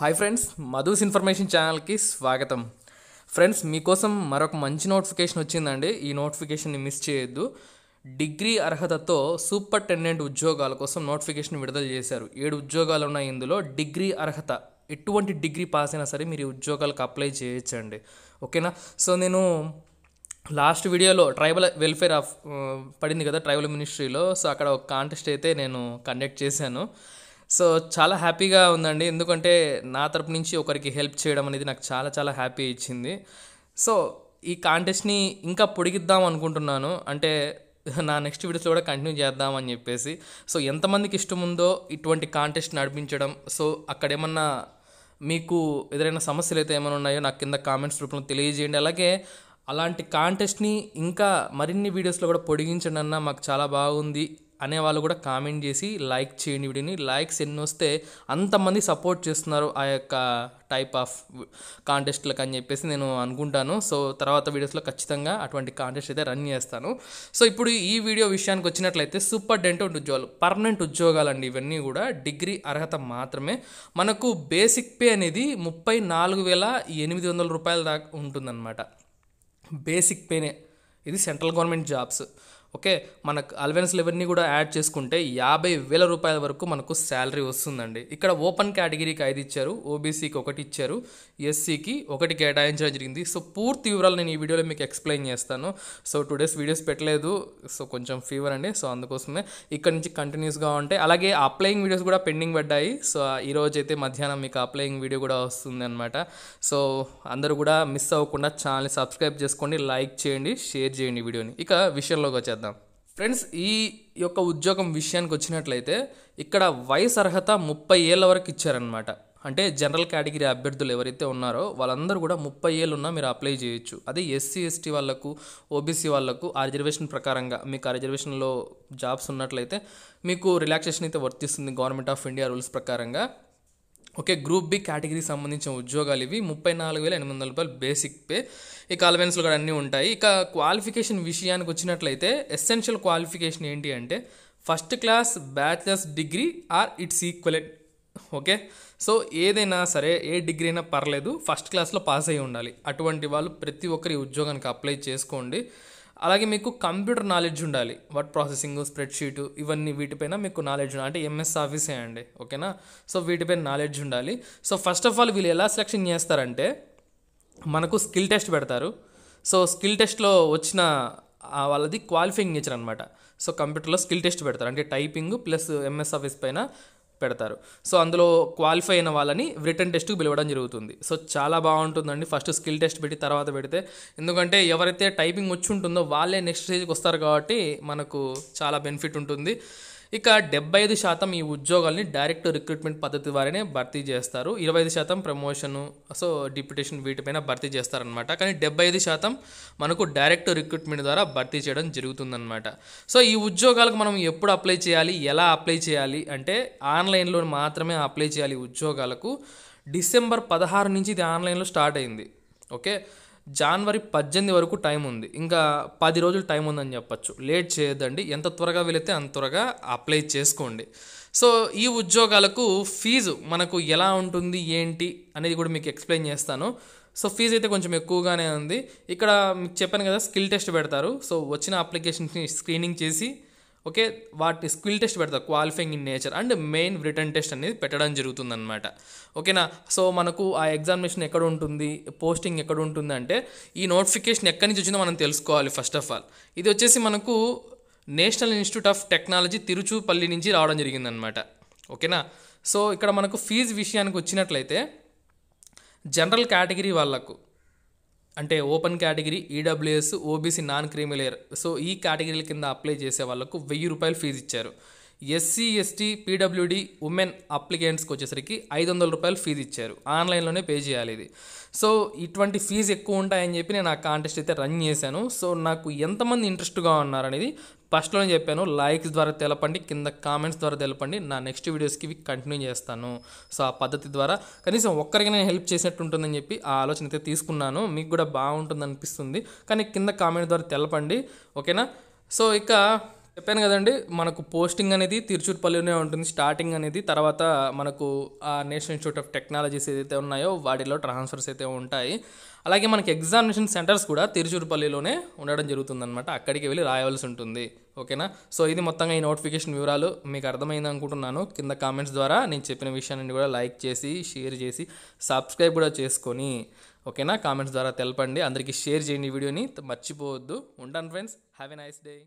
hi friends మధుస్ information ఛానల్కి స్వాగతం friends మీకోసం మరొక మంచి నోటిఫికేషన్ వచ్చిందండి ఈ నోటిఫికేషన్ని మిస్ చేయొద్దు డిగ్రీ అర్హతతో సూపర్ టెండెంట్ ఉద్యోగాల కోసం నోటిఫికేషన్ విడుదల చేశారు ఏడు ఉద్యోగాలు ఉన్నాయి ఇందులో డిగ్రీ అర్హత ఎటువంటి డిగ్రీ పాస్ అయినా సరే మీరు ఉద్యోగాలకు అప్లై చేయొచ్చండి ఓకేనా సో నేను లాస్ట్ వీడియోలో ట్రైబల్ వెల్ఫేర్ ఆఫ్ పడింది కదా ట్రైబల్ మినిస్ట్రీలో సో అక్కడ ఒక కాంటెస్ట్ అయితే నేను కండక్ట్ చేశాను సో చాలా హ్యాపీగా ఉందండి ఎందుకంటే నా తరపు నుంచి ఒకరికి హెల్ప్ చేయడం అనేది నాకు చాలా చాలా హ్యాపీ ఇచ్చింది సో ఈ కాంటెస్ట్ని ఇంకా పొడిగిద్దాం అనుకుంటున్నాను అంటే నా నెక్స్ట్ వీడియోస్ కూడా కంటిన్యూ చేద్దాం అని చెప్పేసి సో ఎంతమందికి ఇష్టం ఉందో ఇటువంటి కాంటెస్ట్ నడిపించడం సో అక్కడ ఏమన్నా మీకు ఎదురైన సమస్యలు అయితే ఏమైనా ఉన్నాయో నాకు కింద కామెంట్స్ రూపంలో తెలియజేయండి అలాగే అలాంటి కాంటెస్ట్ని ఇంకా మరిన్ని వీడియోస్లో కూడా పొడిగించండి అన్న మాకు చాలా బాగుంది అనేవాళ్ళు కూడా కామెంట్ చేసి లైక్ చేయండి వీడిని లైక్స్ ఎన్ని వస్తే అంతమంది సపోర్ట్ చేస్తున్నారు ఆ యొక్క టైప్ ఆఫ్ కాంటెస్ట్లకు అని చెప్పేసి నేను అనుకుంటాను సో తర్వాత వీడియోస్లో ఖచ్చితంగా అటువంటి కాంటెస్ట్ అయితే రన్ చేస్తాను సో ఇప్పుడు ఈ వీడియో విషయానికి వచ్చినట్లయితే సూపర్ డెంటెంట్ ఉద్యోగాలు పర్మనెంట్ ఉద్యోగాలు అండి ఇవన్నీ కూడా డిగ్రీ అర్హత మాత్రమే మనకు బేసిక్ పే అనేది ముప్పై నాలుగు వేల ఎనిమిది వందల రూపాయల దాకా ఉంటుందన్నమాట బేసిక్ పేనే ఇది సెంట్రల్ గవర్నమెంట్ జాబ్స్ ఓకే మనకు అలవెన్స్ లెవెన్ని కూడా యాడ్ చేసుకుంటే యాభై వేల రూపాయల వరకు మనకు శాలరీ వస్తుందండి ఇక్కడ ఓపెన్ కేటగిరీకి ఐదు ఇచ్చారు ఓబీసీకి ఒకటి ఇచ్చారు ఎస్సీకి ఒకటి కేటాయించడం జరిగింది సో పూర్తి వివరాలు నేను ఈ వీడియోలో మీకు ఎక్స్ప్లెయిన్ చేస్తాను సో టూ డేస్ వీడియోస్ పెట్టలేదు సో కొంచెం ఫీవర్ అండి సో అందుకోసమే ఇక్కడ నుంచి కంటిన్యూస్గా ఉంటాయి అలాగే అప్లయింగ్ వీడియోస్ కూడా పెండింగ్ పడ్డాయి సో ఈరోజు అయితే మధ్యాహ్నం మీకు అప్లయింగ్ వీడియో కూడా వస్తుంది అనమాట సో అందరూ కూడా మిస్ అవ్వకుండా ఛానల్ సబ్స్క్రైబ్ చేసుకోండి లైక్ చేయండి షేర్ చేయండి వీడియోని ఇక విషయంలోకి వచ్చేద్దాం ఫ్రెండ్స్ ఈ యొక్క ఉద్యోగం విషయానికి వచ్చినట్లయితే ఇక్కడ వయసు అర్హత ముప్పై ఏళ్ళ వరకు ఇచ్చారనమాట అంటే జనరల్ కేటగిరీ అభ్యర్థులు ఎవరైతే ఉన్నారో వాళ్ళందరూ కూడా ముప్పై ఏళ్ళు ఉన్నా మీరు అప్లై చేయొచ్చు అదే ఎస్సీ ఎస్టీ వాళ్ళకు ఓబీసీ వాళ్ళకు ఆ రిజర్వేషన్ ప్రకారంగా మీకు ఆ రిజర్వేషన్లో జాబ్స్ ఉన్నట్లయితే మీకు రిలాక్సేషన్ అయితే వర్తిస్తుంది గవర్నమెంట్ ఆఫ్ ఇండియా రూల్స్ ప్రకారంగా ఓకే గ్రూప్ బి కేటగిరీకి సంబంధించిన ఉద్యోగాలు ఇవి ముప్పై నాలుగు వేల ఎనిమిది వందల రూపాయలు బేసిక్ పే ఇక అలవెన్స్లు కూడా అన్నీ ఉంటాయి ఇక క్వాలిఫికేషన్ విషయానికి వచ్చినట్లయితే ఎస్సెన్షియల్ క్వాలిఫికేషన్ ఏంటి అంటే first class bachelor's degree or its equivalent okay so ఏదైనా సరే ఏ డిగ్రీ అయినా పర్లేదు ఫస్ట్ క్లాస్లో పాస్ అయ్యి ఉండాలి అటువంటి వాళ్ళు ప్రతి ఒక్కరి ఉద్యోగానికి అప్లై చేసుకోండి అలాగే మీకు కంప్యూటర్ నాలెడ్జ్ ఉండాలి వర్డ్ ప్రాసెసింగ్ స్ప్రెడ్షీట్ ఇవన్నీ వీటిపైన మీకు నాలెడ్జ్ ఉండాలి అంటే ఎంఎస్ ఆఫీస్ అండి ఓకేనా సో వీటిపైన నాలెడ్జ్ ఉండాలి సో ఫస్ట్ ఆఫ్ ఆల్ వీళ్ళు ఎలా సెలెక్షన్ చేస్తారంటే మనకు స్కిల్ టెస్ట్ పెడతారు సో స్కిల్ టెస్ట్లో వచ్చిన వాళ్ళది క్వాలిఫైయింగ్ నేచర్ అనమాట సో కంప్యూటర్లో స్కిల్ టెస్ట్ పెడతారు అంటే టైపింగ్ ప్లస్ ఎంఎస్ ఆఫీస్ పైన పెడతారు సో అందులో క్వాలిఫై అయిన వాళ్ళని రిటర్న్ టెస్ట్కి పిలవడం జరుగుతుంది సో చాలా బాగుంటుందండి ఫస్ట్ స్కిల్ టెస్ట్ పెట్టి తర్వాత పెడితే ఎందుకంటే ఎవరైతే టైపింగ్ వచ్చి ఉంటుందో వాళ్ళే నెక్స్ట్ స్టేజ్కి వస్తారు కాబట్టి మనకు చాలా బెనిఫిట్ ఉంటుంది ఇక డెబ్బై ఐదు శాతం ఈ ఉద్యోగాల్ని డైరెక్ట్ రిక్రూట్మెంట్ పద్ధతి ద్వారానే భర్తీ చేస్తారు ఇరవై ఐదు శాతం ప్రమోషను సో డిప్యుటేషన్ వీటిపైన భర్తీ చేస్తారనమాట కానీ డెబ్బై ఐదు శాతం మనకు డైరెక్ట్ రిక్రూట్మెంట్ ద్వారా భర్తీ చేయడం జరుగుతుందనమాట సో ఈ ఉద్యోగాలకు మనం ఎప్పుడు అప్లై చేయాలి ఎలా అప్లై చేయాలి అంటే ఆన్లైన్లో మాత్రమే అప్లై చేయాలి ఉద్యోగాలకు డిసెంబర్ పదహారు నుంచి ఇది ఆన్లైన్లో స్టార్ట్ అయింది ఓకే జనవరి పద్దెనిమిది వరకు టైం ఉంది ఇంకా పది రోజులు టైం ఉందని చెప్పచ్చు లేట్ చేయొద్దండి ఎంత త్వరగా వెళితే అంత త్వరగా అప్లై చేసుకోండి సో ఈ ఉద్యోగాలకు ఫీజు మనకు ఎలా ఉంటుంది ఏంటి అనేది కూడా మీకు ఎక్స్ప్లెయిన్ చేస్తాను సో ఫీజు అయితే కొంచెం ఎక్కువగానే ఉంది ఇక్కడ మీకు చెప్పాను కదా స్కిల్ టెస్ట్ పెడతారు సో వచ్చిన అప్లికేషన్స్ని స్క్రీనింగ్ చేసి ఓకే వాటి స్కిల్ టెస్ట్ పెడతారు qualifying in nature and main written test అనేది పెట్టడం జరుగుతుందన్నమాట ఓకేనా సో మనకు ఆ ఎగ్జామినేషన్ ఎక్కడ ఉంటుంది పోస్టింగ్ ఎక్కడ ఉంటుంది అంటే ఈ నోటిఫికేషన్ ఎక్కడి నుంచి వచ్చిందో మనం తెలుసుకోవాలి ఫస్ట్ ఆఫ్ ఆల్ ఇది వచ్చేసి మనకు National Institute of Technology Tiruchirappalli నుంచి రావడం జరిగిందనమాట ఓకేనా సో ఇక్కడ మనకు ఫీజు విషయానికి వచ్చినట్లయితే జనరల్ కేటగిరీ వాళ్ళకు అంటే open category EWS OBC non creamy layer so ఈ కేటగిరీల కింద అప్లై చేసే వాళ్ళకు వెయ్యి రూపాయలు ఫీజు ఇచ్చారు ఎస్సీ ఎస్టీ పీడబ్ల్యూడి ఉమెన్ అప్లికెంట్స్కి వచ్చేసరికి ఐదు వందల రూపాయలు ఫీజు ఇచ్చారు ఆన్లైన్లోనే పే చేయాలి ఇది సో ఇటువంటి ఫీజు ఎక్కువ ఉంటాయని చెప్పి నేను ఆ కాంటెస్ట్ అయితే రన్ చేశాను సో నాకు ఎంతమంది ఇంట్రెస్ట్గా ఉన్నారనేది ఫస్ట్లోనే చెప్పాను లైక్స్ ద్వారా తెలపండి కింద కామెంట్స్ ద్వారా తెలపండి నా నెక్స్ట్ వీడియోస్కి ఇవి కంటిన్యూ చేస్తాను సో ఆ పద్ధతి ద్వారా కనీసం ఒక్కరికి నేను హెల్ప్ చేసినట్టు ఉంటుందని చెప్పి ఆ ఆలోచన అయితే తీసుకున్నాను మీకు కూడా బాగుంటుంది అనిపిస్తుంది కానీ కింద కామెంట్ ద్వారా తెలపండి ఓకేనా సో ఇక చెప్పాను కదండి మనకు పోస్టింగ్ అనేది తిరుచుట్పల్లిలోనే ఉంటుంది స్టార్టింగ్ అనేది తర్వాత మనకు ఆ నేషనల్ ఇన్స్టిట్యూట్ ఆఫ్ టెక్నాలజీస్ ఏదైతే ఉన్నాయో వాటిలో ట్రాన్స్ఫర్స్ అయితే ఉంటాయి అలాగే మనకి ఎగ్జామినేషన్ సెంటర్స్ కూడా తిరుచూరుపల్లిలోనే ఉండడం జరుగుతుంది అనమాట అక్కడికి వెళ్ళి రాయవలసి ఉంటుంది ఓకేనా సో ఇది మొత్తంగా ఈ నోటిఫికేషన్ వివరాలు మీకు అర్థమైంది అనుకుంటున్నాను కింద కామెంట్స్ ద్వారా నేను చెప్పిన విషయాన్ని కూడా లైక్ చేసి షేర్ చేసి సబ్స్క్రైబ్ కూడా చేసుకొని ఓకేనా కామెంట్స్ ద్వారా తెలపండి అందరికీ షేర్ చేయండి ఈ వీడియోని మర్చిపోవద్దు ఉంటాను friends have a nice day